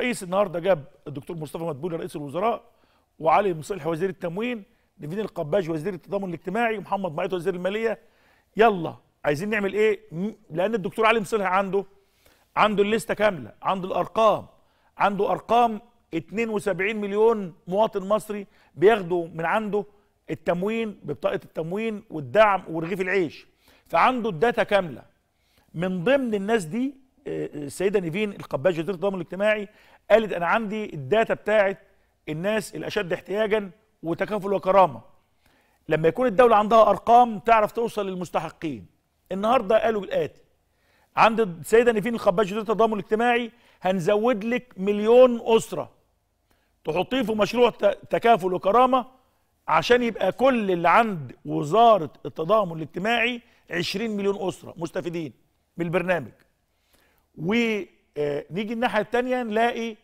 الرئيس النهارده جاب الدكتور مصطفى مدبولي رئيس الوزراء وعلي مصلح وزير التموين نفين القباج وزير التضامن الاجتماعي ومحمد معيط وزير الماليه يلا عايزين نعمل ايه لان الدكتور علي مصلح عنده عنده الليسته كامله عنده الارقام عنده ارقام 72 مليون مواطن مصري بياخدوا من عنده التموين ببطاقه التموين والدعم ورغيف العيش فعنده الداتا كامله من ضمن الناس دي السيده نيفين القباج وزيره التضامن الاجتماعي قالت انا عندي الداتا بتاعه الناس الاشد احتياجا وتكافل وكرامه لما يكون الدوله عندها ارقام تعرف توصل للمستحقين النهارده قالوا الاتي عند السيده نيفين القباج وزيره التضامن الاجتماعي هنزود لك مليون اسره تحطيه في مشروع تكافل وكرامه عشان يبقى كل اللي عند وزاره التضامن الاجتماعي 20 مليون اسره مستفيدين من البرنامج ونيجي الناحيه الثانيه نلاقي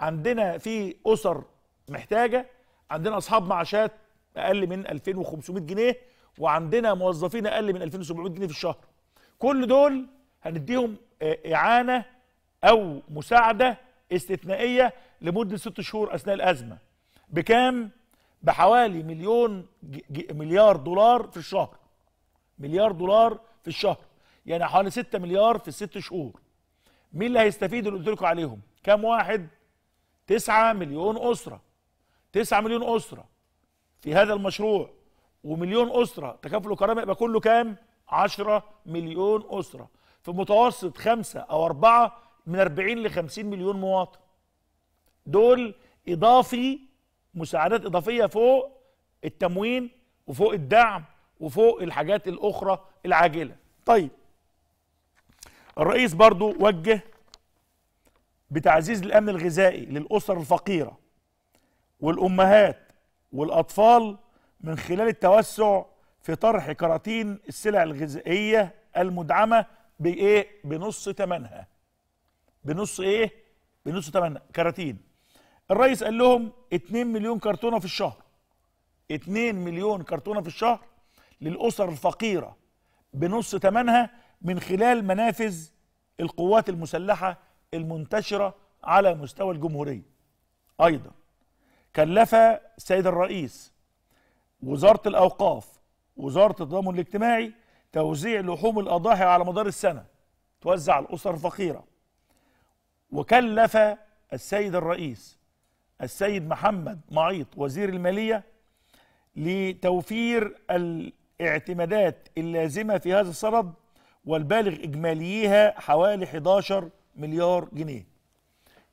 عندنا في اسر محتاجه عندنا اصحاب معاشات اقل من 2500 جنيه وعندنا موظفين اقل من 2700 جنيه في الشهر كل دول هنديهم آه، اعانه او مساعده استثنائيه لمده ست شهور اثناء الازمه بكام بحوالي مليون مليار دولار في الشهر مليار دولار في الشهر يعني حوالي 6 مليار في الست شهور مين اللي هيستفيد اللي قلت لكم عليهم كام واحد 9 مليون اسره 9 مليون اسره في هذا المشروع ومليون اسره تكافل الكرامه يبقى كله كام 10 مليون اسره في متوسط خمسة او أربعة من 40 ل 50 مليون مواطن دول اضافي مساعدات اضافيه فوق التموين وفوق الدعم وفوق الحاجات الاخرى العاجله طيب الرئيس برضو وجه بتعزيز الامن الغذائي للاسر الفقيره والامهات والاطفال من خلال التوسع في طرح كراتين السلع الغذائيه المدعمه بايه بنص ثمنها بنص ايه بنص ثمنها كراتين الرئيس قال لهم 2 مليون كرتونه في الشهر 2 مليون كرتونه في الشهر للاسر الفقيره بنص ثمنها من خلال منافذ القوات المسلحة المنتشرة على مستوى الجمهورية أيضا كلف السيد الرئيس وزارة الأوقاف وزارة التضامن الاجتماعي توزيع لحوم الأضاحي على مدار السنة توزع الأسر الفقيرة وكلف السيد الرئيس السيد محمد معيط وزير المالية لتوفير الاعتمادات اللازمة في هذا الصدد والبالغ إجماليها حوالي 11 مليار جنيه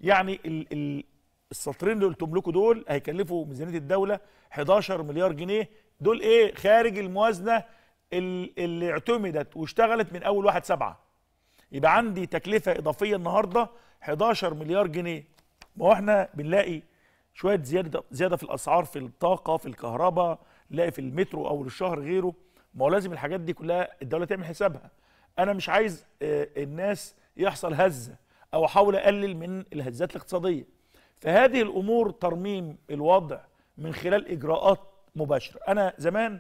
يعني ال ال السطرين اللي قلتهم لكم دول هيكلفوا ميزانيه الدوله 11 مليار جنيه دول ايه خارج الموازنه اللي اعتمدت واشتغلت من اول واحد سبعة يبقى عندي تكلفه اضافيه النهارده 11 مليار جنيه ما هو احنا بنلاقي شويه زياده زياده في الاسعار في الطاقه في الكهرباء نلاقي في المترو اول الشهر غيره ما هو لازم الحاجات دي كلها الدوله تعمل حسابها انا مش عايز آه، الناس يحصل هزه او احاول اقلل من الهزات الاقتصاديه فهذه الامور ترميم الوضع من خلال اجراءات مباشره انا زمان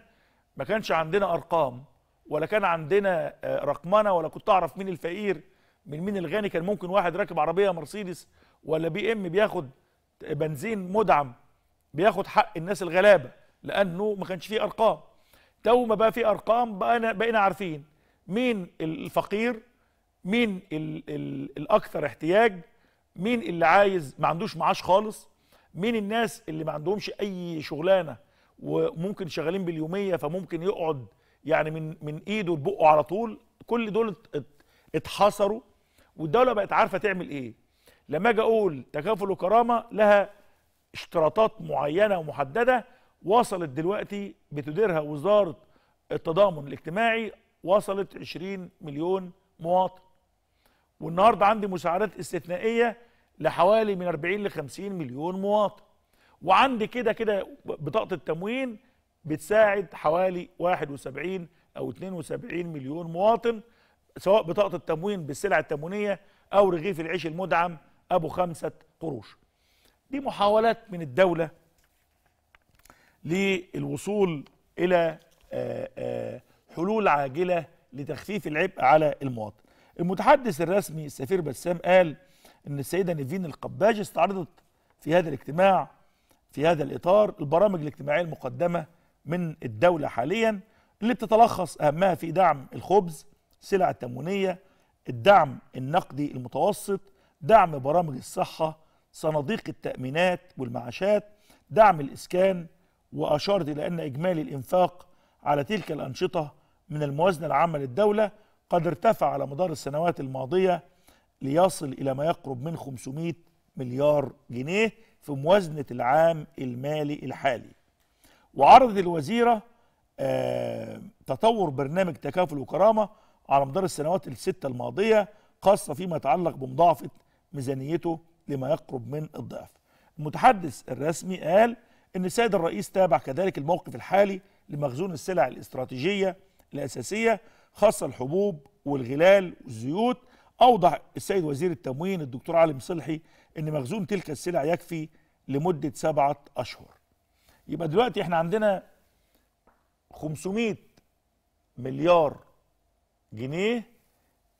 ما كانش عندنا ارقام ولا كان عندنا آه، رقمنه ولا كنت اعرف مين الفقير من مين الغني كان ممكن واحد راكب عربيه مرسيدس ولا بي ام بياخد بنزين مدعم بياخد حق الناس الغلابه لانه ما كانش فيه ارقام تو ما بقى فيه ارقام بقى بقينا عارفين مين الفقير مين الـ الـ الاكثر احتياج مين اللي عايز ما عندوش معاش خالص مين الناس اللي ما عندهمش اي شغلانه وممكن شغالين باليوميه فممكن يقعد يعني من من ايده لبقه على طول كل دول اتحصروا والدوله بقت عارفه تعمل ايه لما اجي اقول تكافل وكرامه لها اشتراطات معينه ومحدده وصلت دلوقتي بتديرها وزاره التضامن الاجتماعي وصلت 20 مليون مواطن والنهارده عندي مساعدات استثنائيه لحوالي من 40 ل 50 مليون مواطن وعندي كده كده بطاقه التموين بتساعد حوالي 71 او 72 مليون مواطن سواء بطاقه التموين بالسلع التموينيه او رغيف العيش المدعم ابو خمسه قروش دي محاولات من الدوله للوصول الى آآ آه، آآ آه، حلول عاجلة لتخفيف العبء على المواطن المتحدث الرسمي السفير بسام قال ان السيدة نيفين القباج استعرضت في هذا الاجتماع في هذا الإطار البرامج الاجتماعية المقدمة من الدولة حاليا اللي بتتلخص أهمها في دعم الخبز سلع التموينية الدعم النقدي المتوسط دعم برامج الصحة صناديق التأمينات والمعاشات دعم الإسكان وأشارت إلى أن إجمالي الإنفاق على تلك الأنشطة من الموازنة العامة للدولة قد ارتفع على مدار السنوات الماضية ليصل إلى ما يقرب من 500 مليار جنيه في موازنة العام المالي الحالي وعرضت الوزيرة آه، تطور برنامج تكافل وكرامة على مدار السنوات الستة الماضية خاصة فيما يتعلق بمضاعفة ميزانيته لما يقرب من الضعف المتحدث الرسمي قال ان السيد الرئيس تابع كذلك الموقف الحالي لمخزون السلع الاستراتيجية الأساسية خاصة الحبوب والغلال والزيوت أوضح السيد وزير التموين الدكتور علي مصلحي أن مخزون تلك السلع يكفي لمدة سبعة أشهر يبقى دلوقتي احنا عندنا 500 مليار جنيه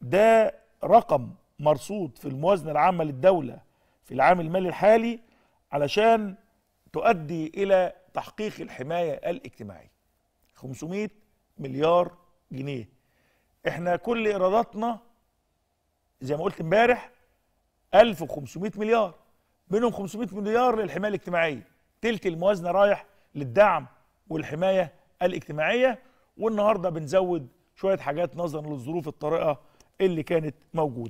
ده رقم مرصود في الموازنة العامة للدولة في العام المالي الحالي علشان تؤدي إلى تحقيق الحماية الاجتماعية 500 مليار جنيه احنا كل ايراداتنا زي ما قلت امبارح 1500 مليار منهم 500 مليار للحمايه الاجتماعيه تلت الموازنه رايح للدعم والحمايه الاجتماعيه والنهارده بنزود شويه حاجات نظرا للظروف الطارئه اللي كانت موجوده